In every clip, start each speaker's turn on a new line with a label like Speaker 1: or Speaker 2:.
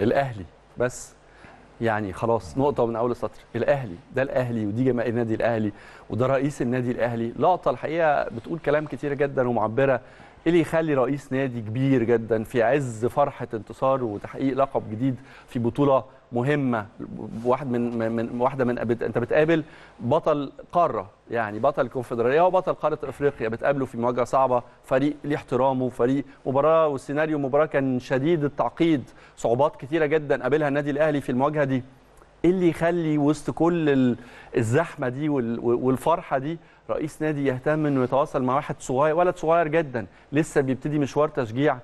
Speaker 1: الاهلي بس يعني خلاص نقطه من اول السطر الاهلي ده الاهلي ودي جماهير النادي الاهلي وده رئيس النادي الاهلي لقطه الحقيقه بتقول كلام كتير جدا ومعبره ايه اللي يخلي رئيس نادي كبير جدا في عز فرحه انتصار وتحقيق لقب جديد في بطوله مهمه واحد من, من واحده من انت بتقابل بطل قاره يعني بطل كونفدراليه وبطل قاره افريقيا بتقابله في مواجهه صعبه فريق ليه احترامه فريق مباراه والسيناريو مباراه كان شديد التعقيد صعوبات كثيره جدا قابلها النادي الاهلي في المواجهه دي ايه اللي يخلي وسط كل الزحمه دي والفرحه دي رئيس نادي يهتم انه يتواصل مع واحد صغير ولد صغير جدا لسه بيبتدي مشوار تشجيع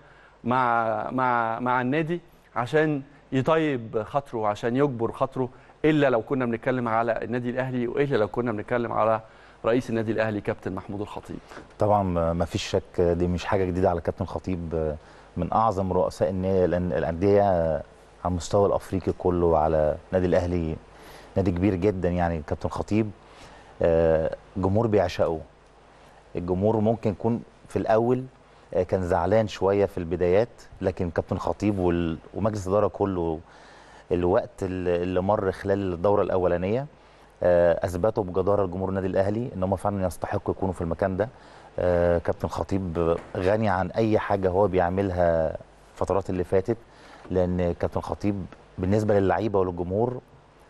Speaker 1: مع مع مع النادي عشان يطيب خاطره وعشان يجبر خاطره الا لو كنا بنتكلم على النادي الاهلي والا لو كنا بنتكلم على رئيس النادي الاهلي كابتن محمود الخطيب
Speaker 2: طبعا ما فيش شك دي مش حاجه جديده على كابتن الخطيب من اعظم رؤساء الانديه على المستوى الافريقي كله وعلى النادي الاهلي نادي كبير جدا يعني كابتن خطيب آه، جمهور بيعشقوه الجمهور ممكن يكون في الاول آه، كان زعلان شويه في البدايات لكن كابتن خطيب ومجلس الاداره كله الوقت اللي مر خلال الدوره الاولانيه آه، اثبتوا بجداره جمهور النادي الاهلي ان هم فعلا يستحقوا يكونوا في المكان ده كابتن خطيب غني عن اي حاجه هو بيعملها الفترات اللي فاتت لان كابتن خطيب بالنسبه للعيبه وللجمهور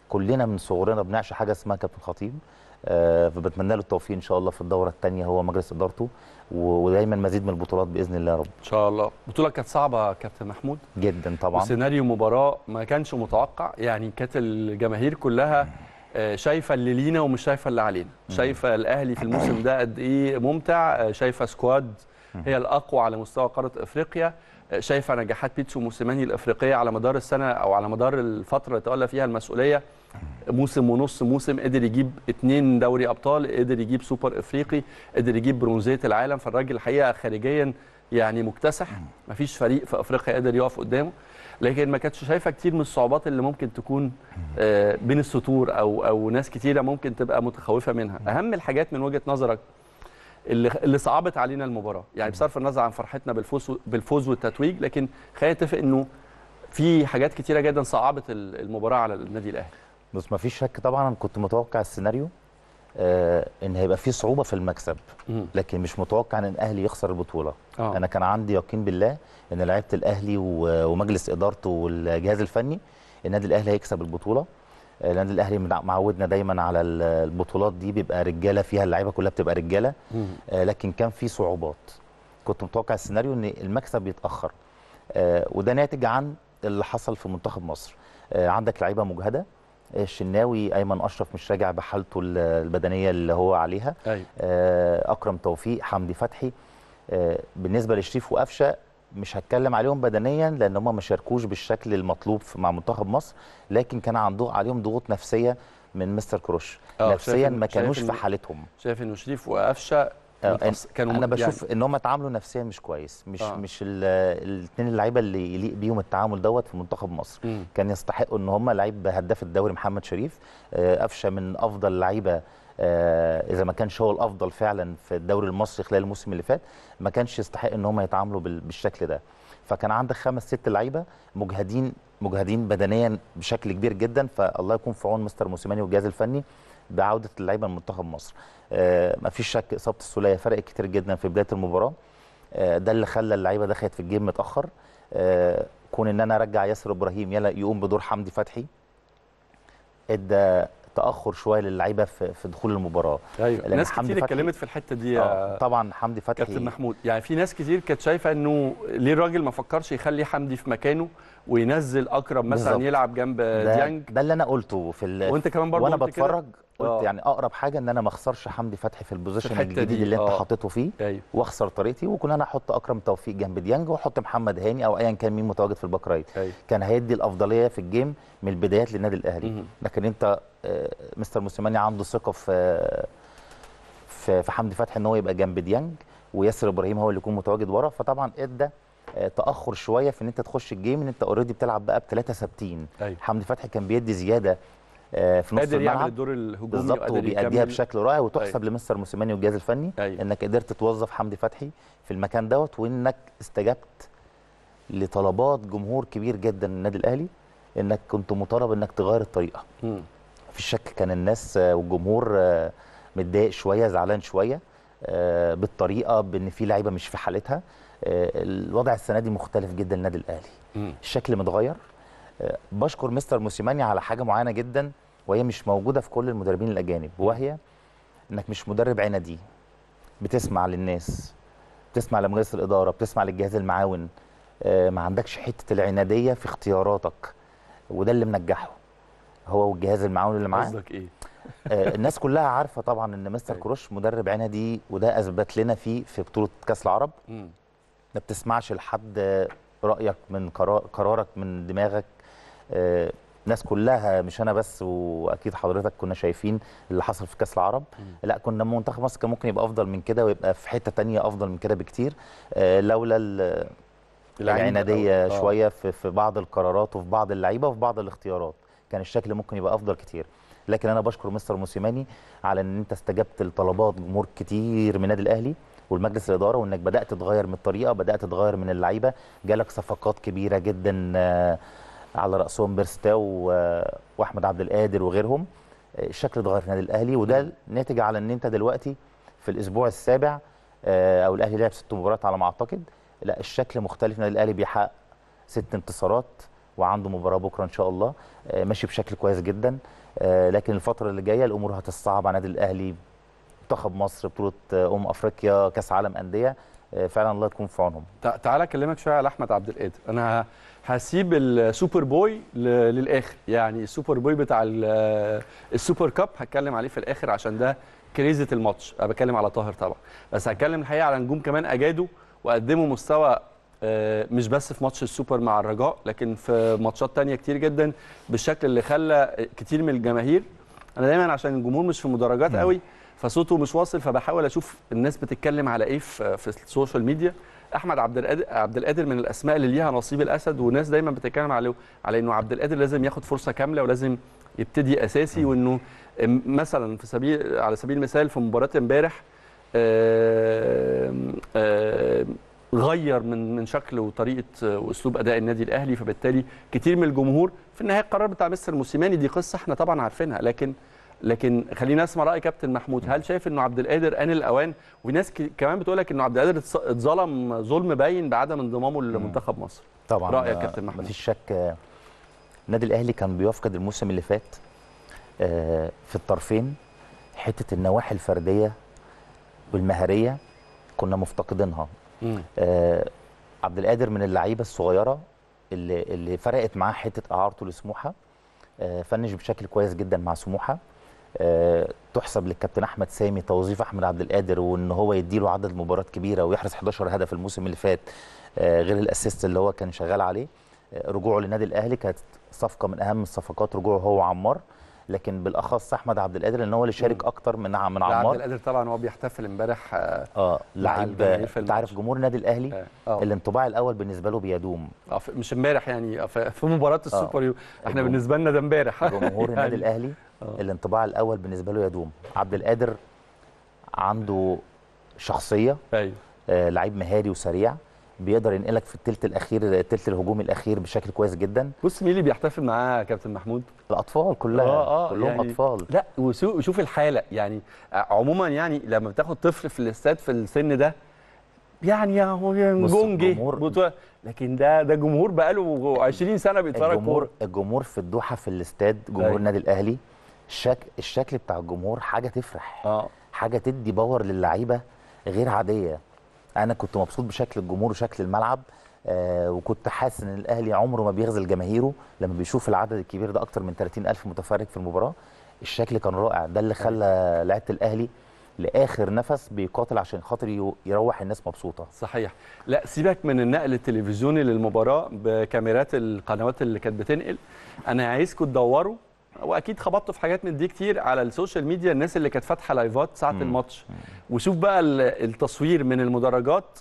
Speaker 2: كلنا من صغرنا بنعشى حاجه اسمها كابتن خطيب آه، فبتمنى له التوفيق ان شاء الله في الدوره الثانيه هو مجلس ادارته ودايما مزيد من البطولات باذن الله يا رب ان
Speaker 1: شاء الله البطوله كانت صعبه يا كابتن محمود
Speaker 2: جدا طبعا سيناريو
Speaker 1: مباراه ما كانش متوقع يعني كانت الجماهير كلها آه، شايفه اللي لينا ومش شايفه اللي علينا شايفه الاهلي في الموسم ده قد ايه ممتع آه، شايفه سكواد هي الاقوى على مستوى قاره افريقيا شايفه نجاحات بيتسو موسيماني الافريقيه على مدار السنه او على مدار الفتره اللي تولى فيها المسؤوليه موسم ونص موسم قدر يجيب اثنين دوري ابطال قدر يجيب سوبر افريقي قدر يجيب برونزيه العالم فالراجل الحقيقه خارجيا يعني مكتسح مفيش فريق في افريقيا قادر يقف قدامه لكن ما كانتش شايفه كتير من الصعوبات اللي ممكن تكون آه، بين السطور او او ناس كتيره ممكن تبقى متخوفه منها اهم الحاجات من وجهه نظرك اللي اللي صعبت علينا المباراه يعني بصرف النظر عن فرحتنا بالفوز بالفوز والتتويج لكن خلينا نتفق انه في حاجات كتيره جدا صعبت المباراه على النادي الاهلي
Speaker 2: بس ما فيش شك طبعا انا كنت متوقع السيناريو آه ان هيبقى في صعوبه في المكسب لكن مش متوقع ان الاهلي يخسر البطوله آه. انا كان عندي يقين بالله ان لعيبه الاهلي ومجلس ادارته والجهاز الفني النادي الاهلي هيكسب البطوله لان الاهلي معودنا دايما على البطولات دي بيبقى رجاله فيها اللعيبه كلها بتبقى رجاله آه، لكن كان في صعوبات كنت متوقع السيناريو ان المكسب بيتاخر آه، وده ناتج عن اللي حصل في منتخب مصر آه، عندك لعيبه مجهده الشناوي ايمن اشرف مش راجع بحالته البدنيه اللي هو عليها أي. أيوة. اكرم توفيق حمدي فتحي بالنسبه لشريف وقفشه مش هتكلم عليهم بدنيا لان هم ما شاركوش بالشكل المطلوب مع منتخب مصر لكن كان عنده عليهم ضغوط نفسيه من مستر كروش آه، نفسيا ما كانوش في حالتهم شايف انه شريف وقفشه آه، كانوا انا يعني بشوف يعني. ان هم اتعاملوا نفسيا مش كويس مش آه. مش الاثنين اللعيبه اللي يليق بيهم التعامل دوت في منتخب مصر مم. كان يستحقوا ان هم لعيب هداف الدوري محمد شريف آه، قفشه من افضل لعيبه آه، اذا ما كانش هو الافضل فعلا في الدوري المصري خلال الموسم اللي فات ما كانش يستحق ان هم يتعاملوا بالشكل ده فكان عندك خمس ست لعيبه مجهدين مجهدين بدنيا بشكل كبير جدا فالله يكون في عون مستر موسيماني والجهاز الفني بعوده اللعيبه لمنتخب مصر آه، ما فيش شك اصابه السوليه فرقت كتير جدا في بدايه المباراه آه، ده اللي خلى اللعيبه دخلت في الجيم متاخر كون ان انا ارجع ياسر ابراهيم يلا يقوم بدور حمدي فتحي ادى تاخر شويه للعيبه في, في دخول المباراه ايوه ناس كتير اتكلمت في الحته دي آه طبعا حمدي فتحي كابتن محمود
Speaker 1: يعني في ناس كتير كانت شايفه انه ليه الراجل ما فكرش يخلي حمدي في مكانه وينزل اكرم مثلا بالزبط. يلعب جنب ديانج
Speaker 2: ده اللي انا قلته في وانت كمان برضه وانا بتفرج قلت آه. يعني اقرب حاجه ان انا ما اخسرش حمدي فتحي في البوزيشن الجديد اللي انت آه. حاطته فيه أيوه. واخسر طريقتي وكنا انا احط اكرم توفيق جنب ديانج واحط محمد هاني او ايا كان مين متواجد في الباك رايت أيوه. كان هيدي الافضليه في الجيم من البدايات للنادي الاهلي لكن انت آه، مستر موسيماني عنده ثقه في في, في حمدي فتحي ان هو يبقى جنب ديانج وياسر ابراهيم هو اللي يكون متواجد ورا فطبعا ادى تاخر شويه في ان انت تخش الجيم ان انت اوريدي بتلعب بقى بثلاثه ثابتين أيوه. حمدي فتحي كان بيدي زياده آه، في نص قادر يعمل الدور
Speaker 1: الهجومي بالظبط وبيأديها بشكل رائع وتحسب أي.
Speaker 2: أيوة. لمستر موسيماني والجهاز الفني أي. أيوة. انك قدرت توظف حمدي فتحي في المكان دوت وانك استجبت لطلبات جمهور كبير جدا من النادي الاهلي انك كنت مطالب انك تغير الطريقه في الشك كان الناس آه، والجمهور آه، متضايق شويه زعلان شويه بالطريقه بان في لعيبه مش في حالتها الوضع السنه دي مختلف جدا للنادي الاهلي الشكل متغير بشكر مستر موسيماني على حاجه معينه جدا وهي مش موجوده في كل المدربين الاجانب وهي انك مش مدرب عنادي بتسمع للناس بتسمع لمجلس الاداره بتسمع للجهاز المعاون آه، ما عندكش حته العناديه في اختياراتك وده اللي منجحه هو والجهاز المعاون اللي معاه قصدك ايه آه، الناس كلها عارفه طبعا ان مستر أيوه. كروش مدرب عنادي وده اثبت لنا فيه في بطوله كاس العرب ما بتسمعش لحد رايك من قرارك من دماغك آه، الناس كلها مش انا بس واكيد حضرتك كنا شايفين اللي حصل في كاس العرب لا كنا منتخب مصر كان ممكن يبقى افضل من كده ويبقى في حته تانية افضل من كده بكتير آه، لولا العناديه آه. شويه في, في بعض القرارات وفي بعض اللعيبه وفي بعض الاختيارات كان الشكل ممكن يبقى افضل كتير لكن انا بشكر مستر موسيماني على ان انت استجبت لطلبات جمهور كتير من النادي الاهلي والمجلس الاداره وانك بدات تغير من الطريقه بدات تغير من اللعيبه جالك صفقات كبيره جدا آه، على راسهم بيرستاو واحمد عبد القادر وغيرهم الشكل اتغير في النادي الاهلي وده ناتج على ان انت دلوقتي في الاسبوع السابع آه، او الاهلي لعب ست مباريات على ما اعتقد لا الشكل مختلف النادي الاهلي بيحقق ست انتصارات وعنده مباراه بكره ان شاء الله آه، ماشي بشكل كويس جدا آه، لكن الفتره اللي جايه الامور هتصعب على النادي الاهلي منتخب مصر بطوله امم افريقيا كاس عالم انديه آه، فعلا الله تكون في عونهم تعالى اكلمك شويه على احمد عبد القادر انا هسيب السوبر
Speaker 1: بوي للاخر يعني السوبر بوي بتاع آه، السوبر كاب هتكلم عليه في الاخر عشان ده كريزه الماتش انا بتكلم على طاهر طبعا بس هتكلم الحقيقه على نجوم كمان اجادوا وقدموا مستوى آه، مش بس في ماتش السوبر مع الرجاء لكن في ماتشات تانية كتير جدا بالشكل اللي خلى كتير من الجماهير انا دايما عشان الجمهور مش في مدرجات قوي فصوته مش واصل فبحاول اشوف الناس بتتكلم على ايه في السوشيال ميديا احمد عبد القادر عبد القادر من الاسماء اللي ليها نصيب الاسد والناس دايما بتتكلم عليه على انه عبد القادر لازم ياخد فرصه كامله ولازم يبتدي اساسي وانه مثلا في سبيل على سبيل المثال في مباراه امبارح غير من من شكل وطريقه واسلوب اداء النادي الاهلي فبالتالي كتير من الجمهور في النهايه القرار بتاع مستر موسيماني دي قصه احنا طبعا عارفينها لكن لكن خلينا اسمع راي كابتن محمود هل شايف انه عبد القادر ان الاوان وناس كمان بتقول لك انه عبد القادر اتظلم ظلم باين بعدم انضمامه لمنتخب مصر
Speaker 2: طبعا رايك كابتن محمود مفيش شك النادي الاهلي كان بيفقد الموسم اللي فات آه، في الطرفين حته النواحي الفرديه والمهاريه كنا مفتقدينها آه، عبد القادر من اللعيبه الصغيره اللي اللي فرقت معاه حته اعارته لسموحه آه، فنش بشكل كويس جدا مع سموحه آه، تحسب للكابتن احمد سامي توظيف احمد عبد القادر وان هو يديله عدد مباريات كبيره ويحرز 11 هدف الموسم اللي فات آه، غير الاسيست اللي هو كان شغال عليه آه، رجوعه للنادي الاهلي كانت صفقه من اهم الصفقات رجوعه هو وعمار لكن بالاخص احمد عبد القادر لان هو اللي شارك اكتر من من عمار عبد القادر
Speaker 1: طبعا هو بيحتفل امبارح اه,
Speaker 2: آه، لعيب انت عارف جمهور النادي الاهلي آه،, آه. الانطباع الاول بالنسبه له بيدوم آه مش امبارح يعني آه، في مباراه السوبر آه. احنا بالنسبه لنا ده امبارح جمهور يعني. النادي الاهلي آه. الانطباع الاول بالنسبه له يدوم عبد القادر عنده شخصيه ايوه آه لعيب مهاري وسريع بيقدر ينقلك في الثلث الاخير الثلث الهجومي الاخير بشكل كويس جدا
Speaker 1: بص مين اللي بيحتفل معاه كابتن محمود الاطفال كلها آه آه كلهم يعني اطفال لا وشوف الحاله يعني عموما يعني لما بتاخد طفل في الاستاد في السن ده يعني يا جونجي لكن ده ده جمهور بقاله 20 سنه بيتفرج الجمهور
Speaker 2: الجمهور في الدوحه في الاستاد جمهور النادي أيوة. الاهلي الشكل الشكل بتاع الجمهور حاجه تفرح اه حاجه تدي باور للعيبه غير عاديه انا كنت مبسوط بشكل الجمهور وشكل الملعب آه وكنت حاسس ان الاهلي عمره ما بيخذل جماهيره لما بيشوف العدد الكبير ده اكتر من 30000 متفرج في المباراه الشكل كان رائع ده اللي خلى لعيبه الاهلي لاخر نفس بيقاتل عشان خاطر يروح الناس مبسوطه صحيح لا سيبك من النقل
Speaker 1: التلفزيوني للمباراه بكاميرات القنوات اللي كانت بتنقل انا عايزكم تدوروا واكيد خبطت في حاجات من دي كتير على السوشيال ميديا الناس اللي كانت فاتحه لايفات ساعه الماتش وشوف بقى التصوير من المدرجات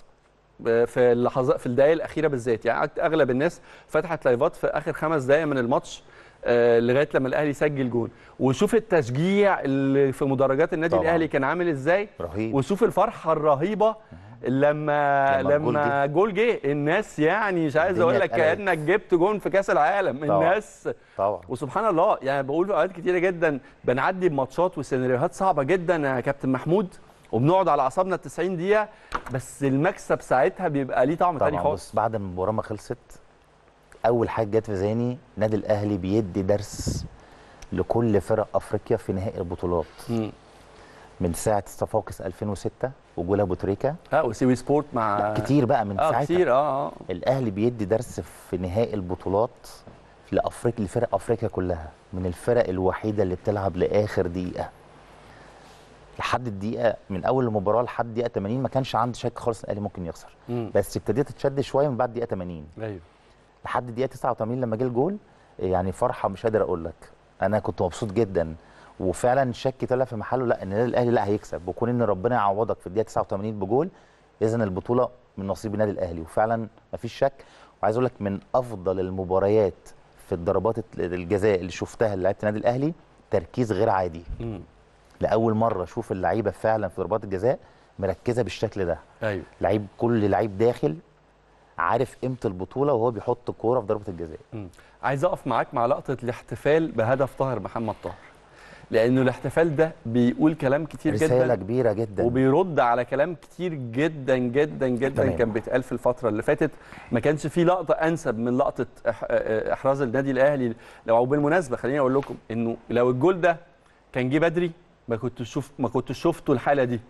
Speaker 1: آه، في اللحظات في الدقائق الاخيره بالذات يعني اغلب الناس فتحت لايفات في اخر خمس دقائق من الماتش آه، لغايه لما الاهلي سجل جون وشوف التشجيع اللي في مدرجات النادي طبعا. الاهلي كان عامل ازاي رهيب. وشوف الفرحه الرهيبه لما لما جول جه الناس يعني مش عايز اقول لك كانك جبت جون في كاس العالم طبعا. الناس طبعا وسبحان الله يعني بقول في اوقات كتيره جدا بنعدي بماتشات وسيناريوهات صعبه جدا يا كابتن محمود وبنقعد على اعصابنا ال 90 دقيقه بس المكسب ساعتها بيبقى ليه طعم ثاني خالص
Speaker 2: طبعا بعد ما المباراه ما خلصت اول حاجه جت في ذهني نادي الاهلي بيدي درس لكل فرق افريقيا في نهائي البطولات م. من ساعه صفاقس 2006 وجول ابو تريكه
Speaker 1: اه وسيوي سبورت مع كتير بقى من آه ساعتها كتير
Speaker 2: اه اه الاهلي بيدي درس في نهائي البطولات لافريقيا لفرق افريقيا كلها من الفرق الوحيده اللي بتلعب لاخر دقيقه لحد الدقيقه من اول المباراه لحد دقيقه 80 ما كانش عندي شك خالص الاهلي ممكن يخسر مم. بس ابتديت اتشد شويه من بعد دقيقه 80 ايوه لحد دقيقه 89 لما جه الجول يعني فرحه مش قادر اقول لك انا كنت مبسوط جدا وفعلا شك طلع في محله لا ان الاهلي لا هيكسب وكون ان ربنا يعوضك في الدقيقه 89 بجول اذا البطوله من نصيب النادي الاهلي وفعلا مفيش شك وعايز اقول لك من افضل المباريات في الضربات الجزاء اللي شفتها لعيبه النادي الاهلي تركيز غير عادي م. لاول مره اشوف اللعيبه فعلا في ضربات الجزاء مركزه بالشكل ده ايوه لعيب كل لعيب داخل عارف قيمه البطوله وهو بيحط الكوره في ضربه الجزاء م.
Speaker 1: عايز اقف معاك مع لقطه الاحتفال بهدف طاهر محمد طاهر لانه الاحتفال ده بيقول كلام كتير رسالة جدا رساله كبيره
Speaker 2: جدا وبيرد
Speaker 1: على كلام كتير جدا جدا جدا تمام. كان بيتقال في الفتره اللي فاتت ما كانش في لقطه انسب من لقطه احراز النادي الاهلي لو بالمناسبه خليني اقول لكم انه لو الجول ده كان جه بدري ما كنتش شوف ما كنتش شفته الحاله دي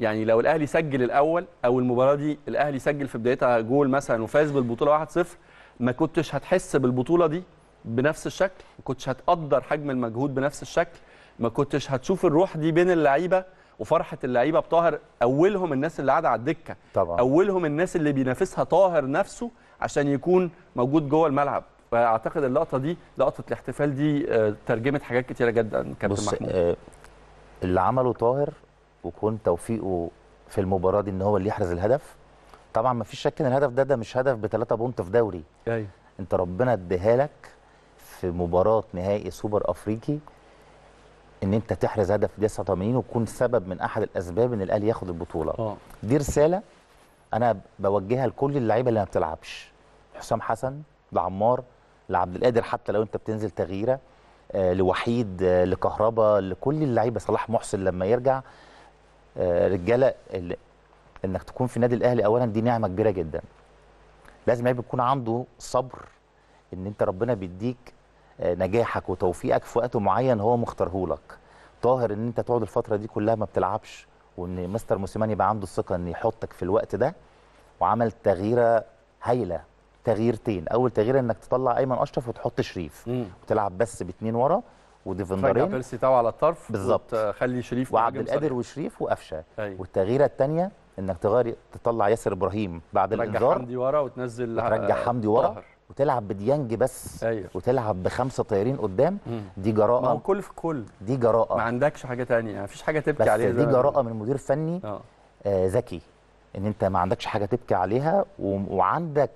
Speaker 1: يعني لو الاهلي سجل الاول او المباراه دي الاهلي سجل في بدايتها جول مثلا وفاز بالبطوله 1-0 ما كنتش هتحس بالبطوله دي بنفس الشكل ما كنتش هتقدر حجم المجهود بنفس الشكل ما كنتش هتشوف الروح دي بين اللعيبه وفرحه اللعيبه بطاهر اولهم الناس اللي قاعده على الدكه طبعا. اولهم الناس اللي بينافسها طاهر نفسه عشان يكون موجود جوه الملعب فاعتقد اللقطه دي لقطه الاحتفال دي آه، ترجمت حاجات كتيره جدا كابتن محمود
Speaker 2: آه اللي عمله طاهر وكون توفيقه في المباراه دي ان هو اللي يحرز الهدف طبعا ما فيش شك ان الهدف ده ده مش هدف بثلاثه بونت في دوري ايوه انت ربنا اديها لك في مباراه نهائي سوبر افريقي ان انت تحرز هدف في 89 وتكون سبب من احد الاسباب ان الاهلي ياخد البطوله أوه. دي رساله انا بوجهها لكل اللعيبه اللي ما بتلعبش حسام حسن لعمار لعبد القادر حتى لو انت بتنزل تغييره آه لوحيد آه لكهربا لكل اللعيبه صلاح محسن لما يرجع آه رجاله انك تكون في النادي الاهلي اولا دي نعمه كبيره جدا لازم لعيب يكون عنده صبر ان انت ربنا بيديك نجاحك وتوفيقك في وقت معين هو مختارهولك طاهر ان انت تقعد الفتره دي كلها ما بتلعبش وان مستر موسيمان يبقى عنده الثقه ان يحطك في الوقت ده وعمل تغييره هايله تغييرتين اول تغيير انك تطلع ايمن اشرف وتحط شريف مم. وتلعب بس باثنين ورا وديفندرين ترجع
Speaker 1: بيرسي تاو على الطرف بالظبط خلي
Speaker 2: شريف وعبد القادر وشريف وقفشه أيوة. والتغييره الثانيه انك تغير تطلع ياسر ابراهيم بعد الانذار ترجع حمدي
Speaker 1: ورا وتنزل ترجع آه، حمدي ورا
Speaker 2: وتلعب بديانج بس أيوه. وتلعب بخمسه طيارين قدام مم. دي جراءه ما هو كل في كل دي جراءه ما
Speaker 1: عندكش حاجه ثانيه ما فيش حاجه تبكي بس عليها دي جراءه
Speaker 2: من مدير فني آه. آه، ذكي آه ان انت ما عندكش حاجه تبكي عليها وعندك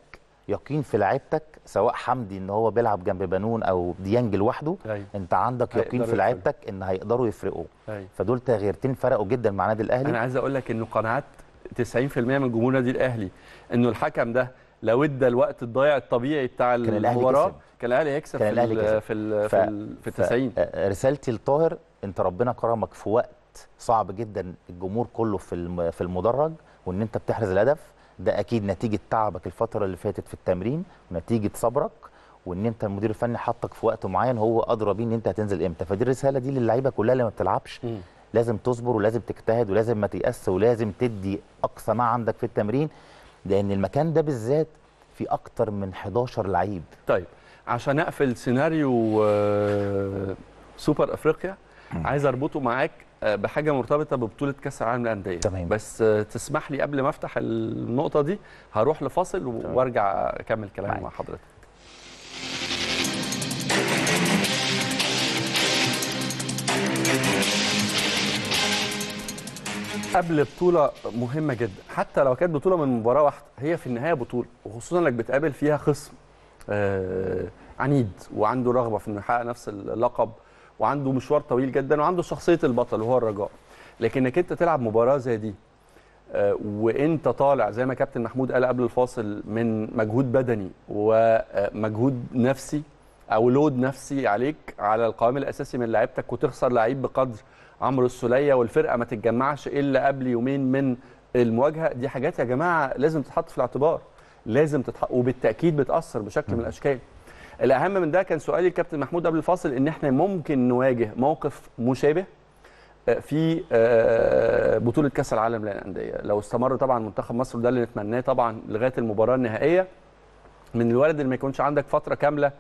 Speaker 2: يقين في لعبتك سواء حمدي ان هو بيلعب جنب بنون او ديانج لوحده أيوة. انت عندك يقين في لعبتك ان هيقدروا يفرقوا أيوة. فدول تغييرتين فرقوا جدا مع النادي الاهلي انا عايز
Speaker 1: اقول لك انه قناعات 90% من جمهور النادي الاهلي انه الحكم ده لو ادى الوقت الضايع الطبيعي بتاع المباراه كان الاهلي هيكسب في هيكسب في الـ في, ال في 90
Speaker 2: آه، رسالتي لطاهر انت ربنا كرمك في وقت صعب جدا الجمهور كله في في المدرج وان انت بتحرز الهدف ده اكيد نتيجه تعبك الفتره اللي فاتت في التمرين ونتيجه صبرك وان انت المدير الفني حطك في وقت معين هو ادرى بيه ان انت هتنزل امتى فدي الرساله دي للعيبه كلها اللي ما بتلعبش م. لازم تصبر ولازم تجتهد ولازم ما تيأس ولازم تدي اقصى ما عندك في التمرين لان المكان ده بالذات في اكتر من 11 لعيب
Speaker 1: طيب عشان اقفل سيناريو آه، سوبر افريقيا عايز اربطه معاك آه، بحاجه مرتبطه ببطوله كاس العالم للانديه تمام بس آه، تسمح لي قبل ما افتح النقطه دي هروح لفاصل وارجع اكمل كلامي مع حضرتك قبل بطوله مهمه جدا حتى لو كانت بطوله من مباراه واحده هي في النهايه بطوله وخصوصا انك بتقابل فيها خصم آه عنيد وعنده رغبه في انه يحقق نفس اللقب وعنده مشوار طويل جدا وعنده شخصيه البطل وهو الرجاء لكنك انت تلعب مباراه زي دي آه وانت طالع زي ما كابتن محمود قال قبل الفاصل من مجهود بدني ومجهود نفسي او لود نفسي عليك على القوام الاساسي من لعيبتك وتخسر لعيب بقدر عمرو السوليه والفرقه ما تتجمعش الا قبل يومين من المواجهه دي حاجات يا جماعه لازم تتحط في الاعتبار لازم تتحط وبالتاكيد بتاثر بشكل من الاشكال الاهم من ده كان سؤالي الكابتن محمود قبل الفاصل ان احنا ممكن نواجه موقف مشابه آه، في آه، بطوله كاس العالم للانديه لو استمر طبعا منتخب مصر وده اللي نتمناه طبعا لغايه المباراه النهائيه من الوارد ان ما يكونش عندك فتره كامله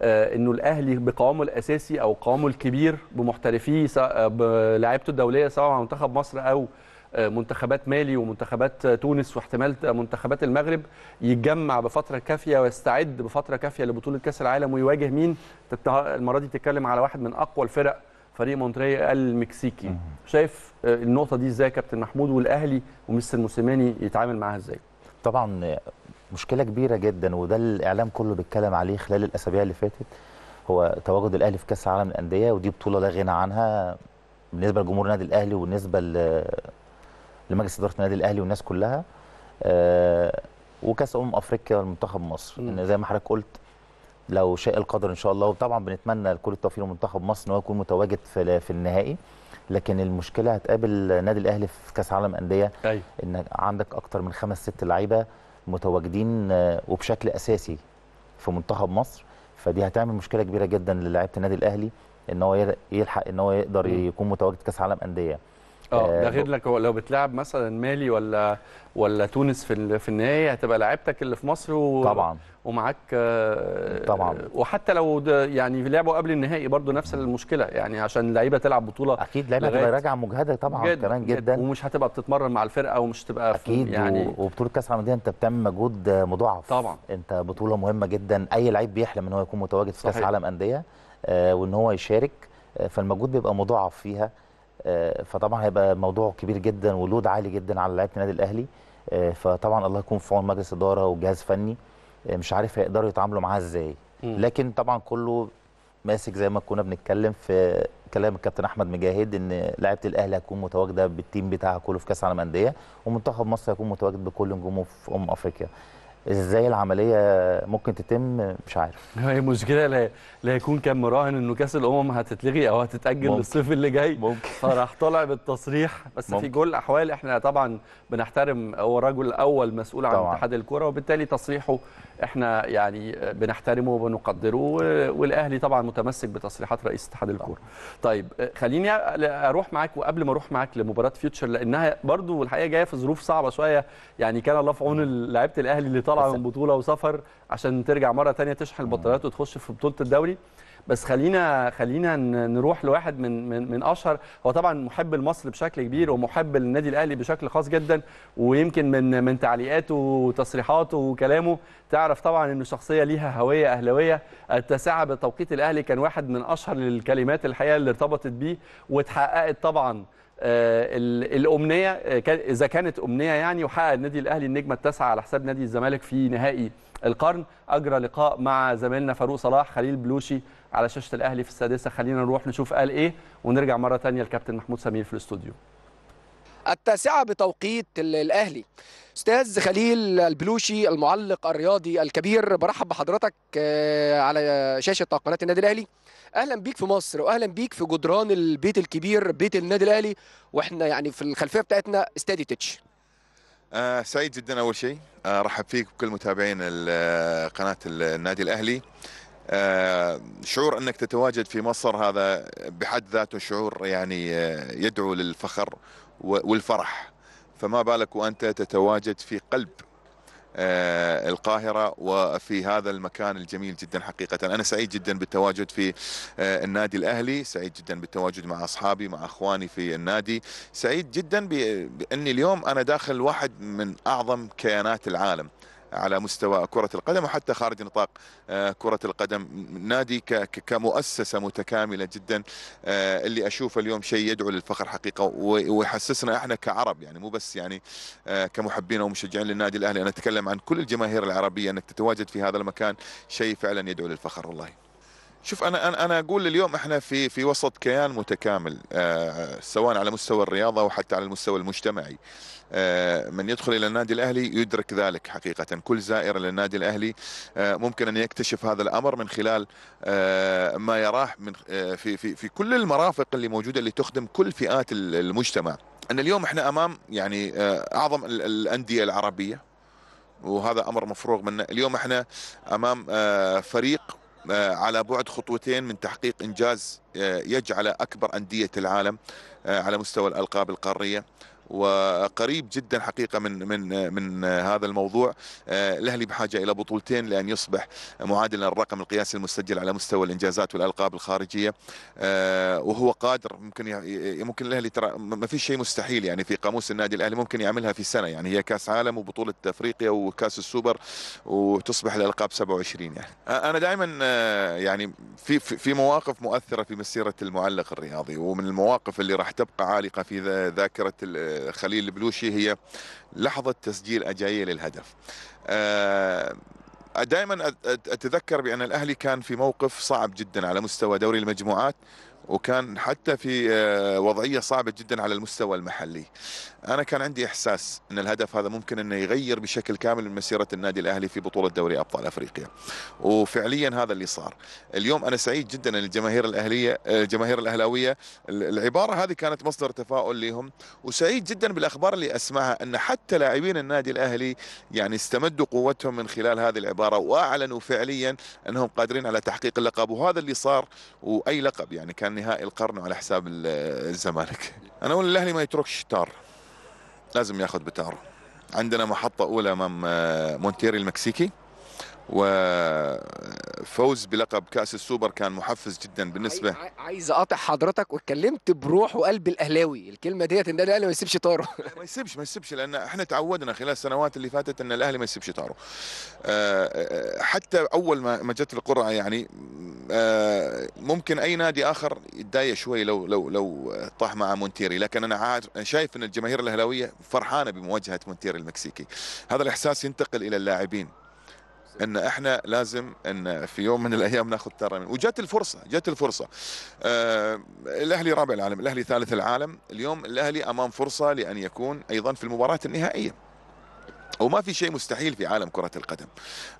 Speaker 1: آه، انه الاهلي بقوامه الاساسي او قوامه الكبير بمحترفيه آه، بلاعيبته الدوليه سواء مع منتخب مصر او آه، منتخبات مالي ومنتخبات تونس واحتمال منتخبات المغرب يتجمع بفتره كافيه ويستعد بفتره كافيه لبطوله كاس العالم ويواجه مين المره دي تتكلم على واحد من اقوى الفرق فريق مونتري المكسيكي شايف النقطه دي ازاي كابتن محمود والاهلي ومستر موسيماني يتعامل معاها ازاي
Speaker 2: طبعا مشكله كبيره جدا وده الاعلام كله بيتكلم عليه خلال الاسابيع اللي فاتت هو تواجد الاهلي في كاس العالم للانديه ودي بطوله لا غنى عنها بالنسبه لجمهور النادي الاهلي وبالنسبه لمجلس اداره النادي الاهلي والناس كلها آه، وكاس امم افريقيا والمنتخب مصر ان زي ما حضرتك قلت لو شاء القدر ان شاء الله وطبعا بنتمنى لكل التوفيق لمنتخب مصر ان هو يكون متواجد في, في النهائي لكن المشكله هتقابل النادي الاهلي في كاس عالم انديه أيوه. ان عندك اكتر من خمس ست لعيبه متواجدين آه، وبشكل اساسي في منتخب مصر فدي هتعمل مشكله كبيره جدا للاعيبه النادي الاهلي ان هو يلحق ان هو يقدر يكون متواجد كاس عالم انديه آه،, اه ده غير
Speaker 1: لك لو بتلعب مثلا مالي ولا ولا تونس في في النهايه هتبقى لعيبتك اللي في مصر و... طبعا ومعاك آه، طبعا وحتى لو يعني لعبوا قبل النهائي برضو نفس المشكله يعني عشان اللعيبه تلعب بطوله اكيد لعيبه هتبقى راجعه
Speaker 2: مجهده طبعا جد كمان جدا جد
Speaker 1: ومش هتبقى بتتمرن مع الفرقه ومش هتبقى اكيد يعني
Speaker 2: وبطوله كاس العالم دي انت بتعمل مجهود مضاعف طبعا انت بطوله مهمه جدا اي لعيب بيحلم ان هو يكون متواجد في كاس عالم انديه آه، وان هو يشارك فالمجهود بيبقى مضاعف فيها آه، فطبعا هيبقى موضوع كبير جدا ولود عالي جدا على لعيبه النادي الاهلي آه، فطبعا الله يكون في عون مجلس اداره وجهاز فني آه، مش عارف هيقدروا يتعاملوا معاها ازاي لكن طبعا كله ماسك زي ما كنا بنتكلم في كلام الكابتن احمد مجاهد ان لعيبه الاهلي هتكون متواجده بالتيم بتاعها كله في كاس العالم الانديه ومنتخب مصر هيكون متواجد بكل نجومه في امم افريقيا ازاي العمليه ممكن تتم مش عارف
Speaker 1: هي مشكله لا, لا يكون كان مراهن انه كاس الامم هتتلغي او هتتاجل ممكن. للصيف اللي جاي ممكن فراح طالع بالتصريح بس ممكن. في كل الاحوال احنا طبعا بنحترم هو رجل اول مسؤول عن اتحاد الكره وبالتالي تصريحه احنا يعني بنحترمه وبنقدره والاهلي طبعا متمسك بتصريحات رئيس اتحاد الكوره. طيب خليني اروح معاك وقبل ما اروح معاك لمباراه فيوتشر لانها برضو الحقيقه جايه في ظروف صعبه شويه يعني كان الله في عون لعيبه الاهلي اللي طبعا طالعه من بطوله وسفر عشان ترجع مره ثانيه تشحن البطاريات وتخش في بطوله الدوري بس خلينا خلينا نروح لواحد من من من اشهر هو طبعا محب لمصر بشكل كبير ومحب للنادي الاهلي بشكل خاص جدا ويمكن من من تعليقاته وتصريحاته وكلامه تعرف طبعا انه شخصيه ليها هويه اهلاويه التاسعه بتوقيت الاهلي كان واحد من اشهر الكلمات الحقيقه اللي ارتبطت بيه واتحققت طبعا آه، الامنيه آه، اذا كانت امنيه يعني وحقق النادي الاهلي النجمه التاسعه على حساب نادي الزمالك في نهائي القرن اجرى لقاء مع زميلنا فاروق صلاح خليل بلوشي على شاشه الاهلي في السادسه خلينا نروح نشوف قال ايه ونرجع مره ثانيه الكابتن محمود سمير في الاستوديو التاسعة بتوقيت الأهلي استاذ خليل البلوشي المعلق الرياضي الكبير برحب بحضرتك آه، على شاشة قناة النادي الأهلي اهلا بيك في مصر واهلا بيك في جدران البيت الكبير بيت النادي الاهلي واحنا يعني في الخلفيه بتاعتنا استادي تيتش
Speaker 3: آه سعيد جدا اول شيء آه رحب فيك وكل متابعين آه، قناه النادي الاهلي آه شعور انك تتواجد في مصر هذا بحد ذاته شعور يعني آه، يدعو للفخر والفرح فما بالك وأنت تتواجد في قلب آه، القاهرة وفي هذا المكان الجميل جدا حقيقة أنا سعيد جدا بالتواجد في آه، النادي الأهلي سعيد جدا بالتواجد مع أصحابي مع أخواني في النادي سعيد جدا بأني اليوم أنا داخل واحد من أعظم كيانات العالم على مستوى كرة القدم وحتى خارج نطاق آه، كرة القدم نادي كمؤسسة متكاملة جدا آه، اللي أشوفه اليوم شيء يدعو للفخر حقيقة ويحسسنا احنا كعرب يعني مو بس يعني آه، كمحبين ومشجعين للنادي الأهلي أنا أتكلم عن كل الجماهير العربية أنك تتواجد في هذا المكان شيء فعلا يدعو للفخر والله شوف انا انا انا اقول اليوم احنا في في وسط كيان متكامل آه سواء على مستوى الرياضه وحتى على المستوى المجتمعي آه من يدخل الى النادي الاهلي يدرك ذلك حقيقه كل زائر للنادي الاهلي آه ممكن ان يكتشف هذا الامر من خلال آه ما يراه من آه في في في كل المرافق اللي موجوده اللي تخدم كل فئات المجتمع ان اليوم احنا امام يعني آه اعظم الانديه العربيه وهذا امر مفروغ منه اليوم احنا امام آه فريق آه، على بعد خطوتين من تحقيق انجاز آه، يجعل اكبر انديه العالم آه، على مستوى الالقاب القاريه وقريب جدا حقيقه من من من هذا الموضوع آه، الاهلي بحاجه الى بطولتين لان يصبح معادلا الرقم القياسي المسجل على مستوى الانجازات والالقاب الخارجيه آه، وهو قادر ممكن ممكن الاهلي ترى ما في شيء مستحيل يعني في قاموس النادي الاهلي ممكن يعملها في سنه يعني هي كاس عالم وبطوله افريقيا وكاس السوبر وتصبح الالقاب 27 يعني انا دائما آه، يعني في في مواقف مؤثره في مسيره المعلق الرياضي ومن المواقف اللي راح تبقى عالقه في ذاكره خليل البلوشي هي لحظه تسجيل اجايه للهدف آه، دائما اتذكر بان الاهلي كان في موقف صعب جدا على مستوى دوري المجموعات وكان حتى في آه، وضعيه صعبه جدا على المستوى المحلي. انا كان عندي احساس ان الهدف هذا ممكن انه يغير بشكل كامل من مسيره النادي الاهلي في بطوله دوري ابطال افريقيا. وفعليا هذا اللي صار. اليوم انا سعيد جدا ان الجماهير الاهليه آه، الجماهير الاهلاويه العباره هذه كانت مصدر تفاؤل لهم وسعيد جدا بالاخبار اللي اسمعها ان حتى لاعبين النادي الاهلي يعني استمدوا قوتهم من خلال هذه العباره واعلنوا فعليا انهم قادرين على تحقيق اللقب وهذا اللي صار واي لقب يعني كان نهائي القرن على حساب الزمالك انا اقول الاهلي ما يتركش تار لازم ياخذ بتار عندنا محطه اولى امام آه، مونتيري المكسيكي وفوز بلقب كاس السوبر كان محفز جدا بالنسبه
Speaker 1: عايز اقاطع حضرتك واتكلمت بروح وقلب الاهلاوي الكلمه ديت النادي الاهلي ما يسيبش طاره
Speaker 3: ما يسيبش ما يسيبش لان احنا تعودنا خلال السنوات اللي فاتت ان الاهلي ما يسيبش طاره آه، آه، حتى اول ما ما جت القرعه يعني آه، ممكن اي نادي اخر يتضايق شوي لو لو لو طاح مع مونتيري لكن انا شايف ان الجماهير الاهلاويه فرحانه بمواجهه مونتيري المكسيكي هذا الاحساس ينتقل الى اللاعبين ان احنا لازم ان في يوم من الايام ناخذ ترى وجت الفرصه جت الفرصه آه الاهلي رابع العالم الاهلي ثالث العالم اليوم الاهلي امام فرصه لان يكون ايضا في المباراه النهائيه وما في شيء مستحيل في عالم كرة القدم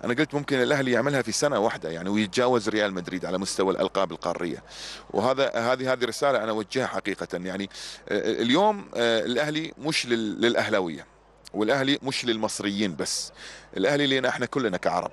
Speaker 3: أنا قلت ممكن الأهلي يعملها في سنة واحدة يعني ويتجاوز ريال مدريد على مستوى الألقاب القارية وهذا هذه هذه رسالة أنا أوجهها حقيقة يعني آه، اليوم آه، الأهلي مش للأهلاوية والاهلي مش للمصريين بس الاهلي لينا احنا كلنا كعرب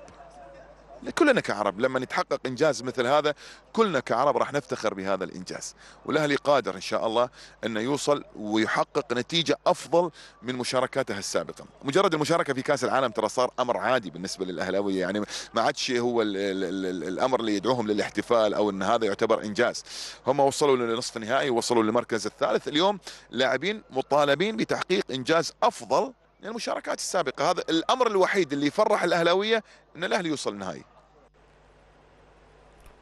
Speaker 3: كلنا كعرب لما يتحقق انجاز مثل هذا كلنا كعرب راح نفتخر بهذا الانجاز والاهلي قادر ان شاء الله انه يوصل ويحقق نتيجه افضل من مشاركاته السابقه مجرد المشاركه في كاس العالم ترى صار امر عادي بالنسبه للاهلاويه يعني ما عادش هو الـ الـ الـ الامر اللي يدعوهم للاحتفال او ان هذا يعتبر انجاز هم وصلوا لنصف النهائي وصلوا للمركز الثالث اليوم لاعبين مطالبين بتحقيق انجاز افضل يعني المشاركات السابقه هذا الامر الوحيد اللي يفرح الاهلاويه ان الاهلي يوصل النهائي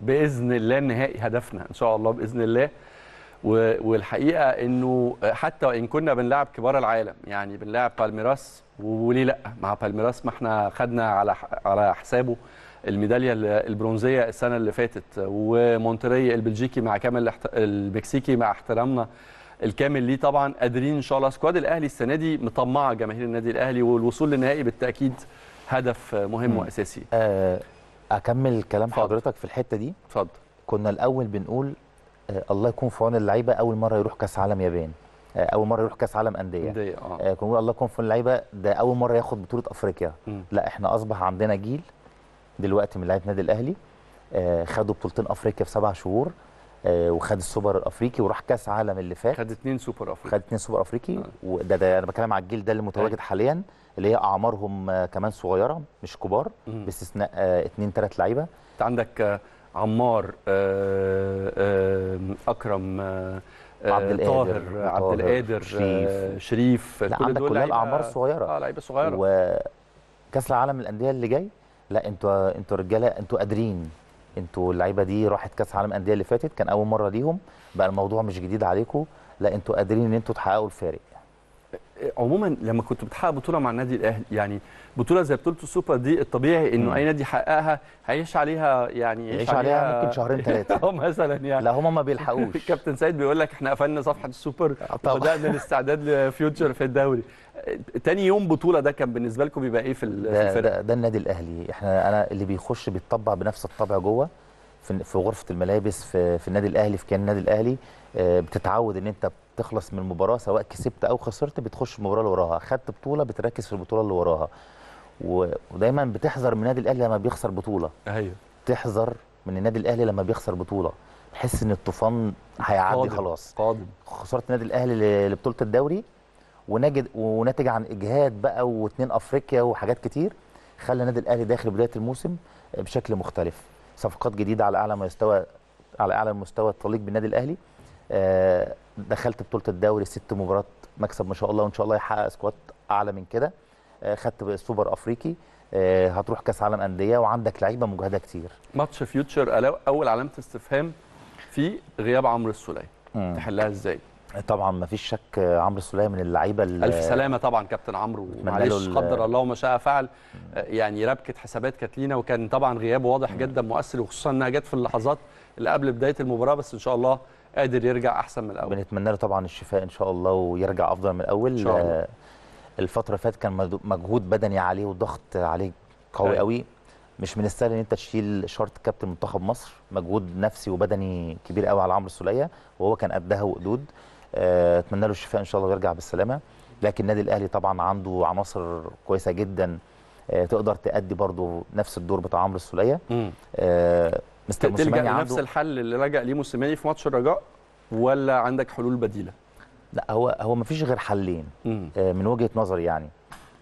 Speaker 1: باذن الله النهائي هدفنا ان شاء الله باذن الله والحقيقه انه حتى وان كنا بنلعب كبار العالم يعني بنلعب بالميراس وليه لا مع بالميراس ما احنا خدنا على على حسابه الميداليه البرونزيه السنه اللي فاتت ومونتري البلجيكي مع كامل المكسيكي مع احترامنا الكامل ليه طبعا قادرين ان شاء الله سكواد الاهلي السنه دي مطمعه جماهير النادي الاهلي والوصول للنهائي بالتاكيد
Speaker 2: هدف مهم واساسي أه اكمل كلام فضل. حضرتك في الحته دي اتفضل كنا الاول بنقول أه الله يكون في عون اللعيبه اول مره يروح كاس عالم يابان آه، اول مره يروح كاس عالم انديه انديه اه, آه، كنا بنقول الله يكون في اللعيبه ده اول مره ياخد بطوله افريقيا م. لا احنا اصبح عندنا جيل دلوقتي من لعيبه النادي الاهلي آه خدوا بطولتين افريقيا في سبع شهور آه، وخد السوبر الافريقي وراح كاس عالم اللي فات خد اثنين سوبر افريقي خد اثنين سوبر افريقي آه. وده ده انا بتكلم على الجيل ده اللي متواجد أيوه. حاليا اللي هي اعمارهم آه، كمان صغيره مش كبار باستثناء اثنين آه، ثلاث لعيبه انت عندك عمار اكرم عبد القادر عبد القادر شريف, شريف لا كل عندك كلها الاعمار الصغيره اه لعيبه صغيره وكاس العالم للانديه اللي جاي لا انتوا انتوا رجاله انتوا قادرين انتوا اللعيبه دي راحت كاس عالم انديه اللي فاتت كان اول مره ليهم بقى الموضوع مش جديد عليكم لا انتوا قادرين ان انتوا تحققوا الفارق عموما لما كنت بتحقق بطوله مع النادي الاهلي يعني
Speaker 1: بطوله زي بطوله السوبر دي الطبيعي انه اي نادي حققها هيعيش عليها يعني يعيش عليها, عليها ممكن شهرين ثلاثه مثلا يعني لا هم ما بيلحقوش كابتن سيد بيقول لك احنا قفلنا صفحه السوبر وبدانا الاستعداد لفيوتشر في الدوري تاني يوم بطوله ده كان بالنسبه لكم بيبقى ايه في الفرق
Speaker 2: ده, ده النادي الاهلي احنا انا اللي بيخش بيتطبع بنفس الطبع جوه في غرفه الملابس في, في النادي الاهلي في كيان النادي الاهلي آه، بتتعود ان انت تخلص من المباراه سواء كسبت او خسرت بتخش المباراه اللي وراها خدت بطوله بتركز في البطوله اللي وراها ودايما أيوه. بتحذر من النادي الاهلي لما بيخسر بطوله ايوه تحذر من النادي الاهلي لما بيخسر بطوله تحس ان الطوفان هيعدي خلاص قادم خساره النادي الاهلي لبطوله الدوري ونجد وناتج عن اجهاد بقى واثنين افريقيا وحاجات كتير خلى النادي الاهلي داخل بدايه الموسم بشكل مختلف صفقات جديده على اعلى مستوى على اعلى مستوى الطليق بالنادي الاهلي آه دخلت بطوله الدوري ست مباريات مكسب ما شاء الله وان شاء الله يحقق سكواد اعلى من كده آه، خدت سوبر افريقي آه، هتروح كاس عالم انديه وعندك لعيبه مجهده كتير
Speaker 1: ماتش فيوتشر اول علامه استفهام في غياب عمرو السوليه تحلها ازاي
Speaker 2: طبعا ما فيش شك عمرو سليم من اللعيبه الف سلامه
Speaker 1: طبعا كابتن عمرو معلش قدر الله ما شاء فعل يعني ربكه حسابات كانت لينا وكان طبعا غيابه واضح جدا مؤثر وخصوصا انها جت في اللحظات
Speaker 2: اللي قبل بدايه المباراه بس ان شاء الله قادر يرجع احسن من الاول بنتمنى له طبعا الشفاء ان شاء الله ويرجع افضل من الاول إن شاء الله. الفتره فاتت كان مجهود بدني عليه وضغط عليه قوي أيوة. قوي مش من السهل ان انت تشيل شرط كابتن منتخب مصر مجهود نفسي وبدني كبير قوي على عمرو السوليه وهو كان قدها وقدود آه، اتمنى له الشفاء ان شاء الله ويرجع بالسلامه لكن النادي الاهلي طبعا عنده عناصر كويسه جدا آه، تقدر تأدي برضه نفس الدور بتاع عمرو السوليه آه، مستر موسيماني عنده لنفس
Speaker 1: الحل اللي لجأ ليه موسيماني في ماتش الرجاء ولا عندك حلول بديله؟
Speaker 2: لا هو هو ما فيش غير حلين من وجهه نظري يعني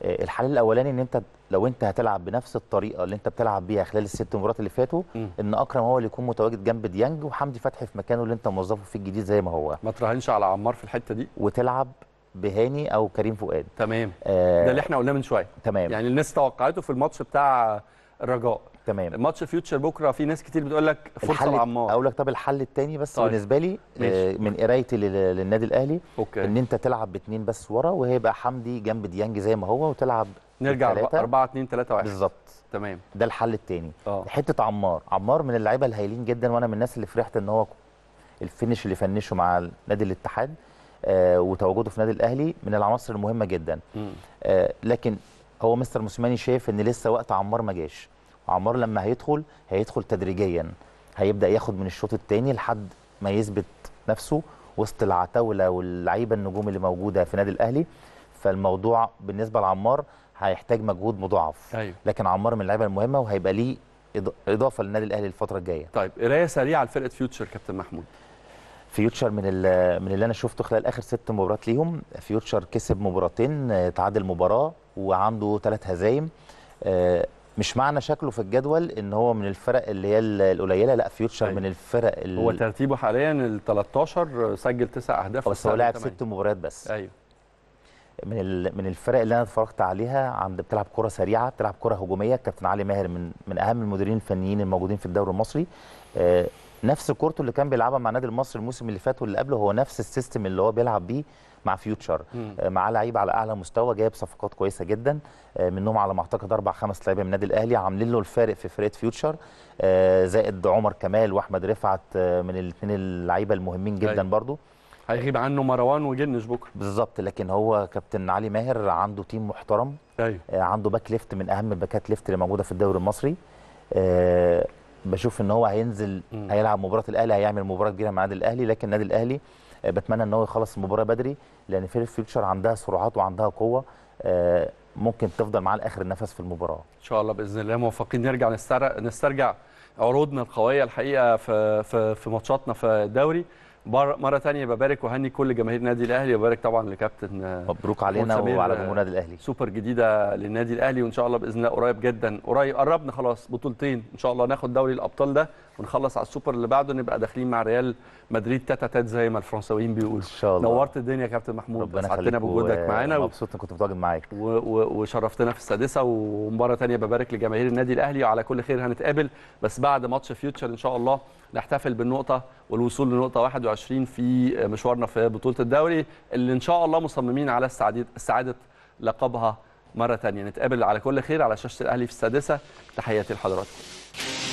Speaker 2: آه، الحل الاولاني ان انت لو انت هتلعب بنفس الطريقه اللي انت بتلعب بيها خلال الست مباريات اللي فاتوا ان اكرم هو اللي يكون متواجد جنب ديانج وحمدي فتحي في مكانه اللي انت موظفه فيه الجديد زي ما هو ما تراهنش على عمار في الحته دي وتلعب بهاني او كريم فؤاد تمام آه ده اللي احنا قلناه من شويه تمام يعني الناس
Speaker 1: توقعته في الماتش بتاع الرجاء تمام ماتش فيوتشر بكره في ناس كتير بتقول لك فرصه
Speaker 2: لعمار اقول لك طب الحل الثاني بس طيب. بالنسبه لي ماشي. آه، من قرايتي للنادي الاهلي أوكي. ان انت تلعب باثنين بس ورا وهيبقى حمدي جنب ديانج زي ما هو وتلعب نرجع 4
Speaker 1: 2 3 1 بالظبط تمام
Speaker 2: ده الحل الثاني آه. حته عمار عمار من اللعيبه الهايلين جدا وانا من الناس اللي فرحت ان هو الفينش اللي فنشه مع نادي الاتحاد آه وتواجده في نادي الاهلي من العناصر المهمه جدا آه لكن هو مستر موسيماني شايف ان لسه وقت عمار ما جاش عمار لما هيدخل هيدخل تدريجيا هيبدا ياخد من الشوط الثاني لحد ما يثبت نفسه وسط العتاوله واللعيبه النجوم اللي موجوده في نادي الاهلي فالموضوع بالنسبه لعمار هيحتاج مجهود مضاعف أيوه. لكن عمار من اللعيبه المهمه وهيبقى ليه اضافه للنادي الاهلي الفتره الجايه طيب قرايه
Speaker 1: سريعه لفرقه فيوتشر كابتن محمود
Speaker 2: فيوتشر من من اللي انا شفته خلال اخر ست مباريات ليهم فيوتشر كسب مباراتين آه، تعادل مباراه وعنده ثلاث هزايم آه، مش معنى شكله في الجدول ان هو من الفرق اللي هي القليله لا فيوتشر طيب. أيه. من الفرق اللي هو ترتيبه
Speaker 1: حاليا ال 13 سجل تسع اهداف بس هو لاعب ست مباريات
Speaker 2: بس ايوه من من الفرق اللي انا اتفرجت عليها عند بتلعب كره سريعه بتلعب كره هجوميه كابتن علي ماهر من من اهم المديرين الفنيين الموجودين في الدوري المصري آه، نفس كورته اللي كان بيلعبها مع نادي المصري الموسم اللي فات واللي قبله هو نفس السيستم اللي هو بيلعب بيه مع فيوتشر آه، مع لعيب على اعلى مستوى جايب صفقات كويسه جدا آه، منهم على ما اعتقد اربع خمس لعيبه من النادي الاهلي عاملين له الفارق في فرقه فيوتشر آه، زائد عمر كمال واحمد رفعت من الاثنين اللعيبه المهمين جدا أيوه. برضو هيغيب عنه مروان وجنش بكره بالظبط لكن هو كابتن علي ماهر عنده تيم محترم هاي. أيوه. عنده باك ليفت من اهم الباكات ليفت اللي موجوده في الدوري المصري بشوف ان هو هينزل هيلعب مباراه الاهلي هيعمل مباراه كبيره مع النادي الاهلي لكن النادي الاهلي آه، بتمنى ان هو يخلص المباراه بدري لان فيري فيوتشر عندها سرعات وعندها قوه آه، ممكن تفضل معاه لاخر النفس في المباراه
Speaker 1: ان شاء الله باذن الله موفقين نرجع نسترجع عروضنا القويه الحقيقه في في, في ماتشاتنا في الدوري مره ثانيه ببارك وهني كل جماهير نادي الاهلي وببارك طبعا لكابتن مبروك علينا وعلى جمهور النادي الاهلي سوبر جديده للنادي الاهلي وان شاء الله باذن الله قريب جدا قريب قربنا خلاص بطولتين ان شاء الله ناخد دوري الابطال ده ونخلص على السوبر اللي بعده نبقى داخلين مع ريال مدريد تاتا تات زي ما الفرنساويين بيقولوا ان شاء الله نورت الدنيا يا كابتن محمود سعدتنا بوجودك و... معانا مبسوط كنت متواجد معاك و... و... وشرفتنا في السادسه ومره ثانيه ببارك لجماهير النادي الاهلي وعلى كل خير هنتقابل بس بعد ماتش فيوتشر ان شاء الله نحتفل بالنقطه والوصول لنقطه 21 في مشوارنا في بطوله الدوري اللي ان شاء الله مصممين على استعاده لقبها مره ثانيه نتقابل على كل خير على شاشه الاهلي في السادسه تحياتي لحضراتكم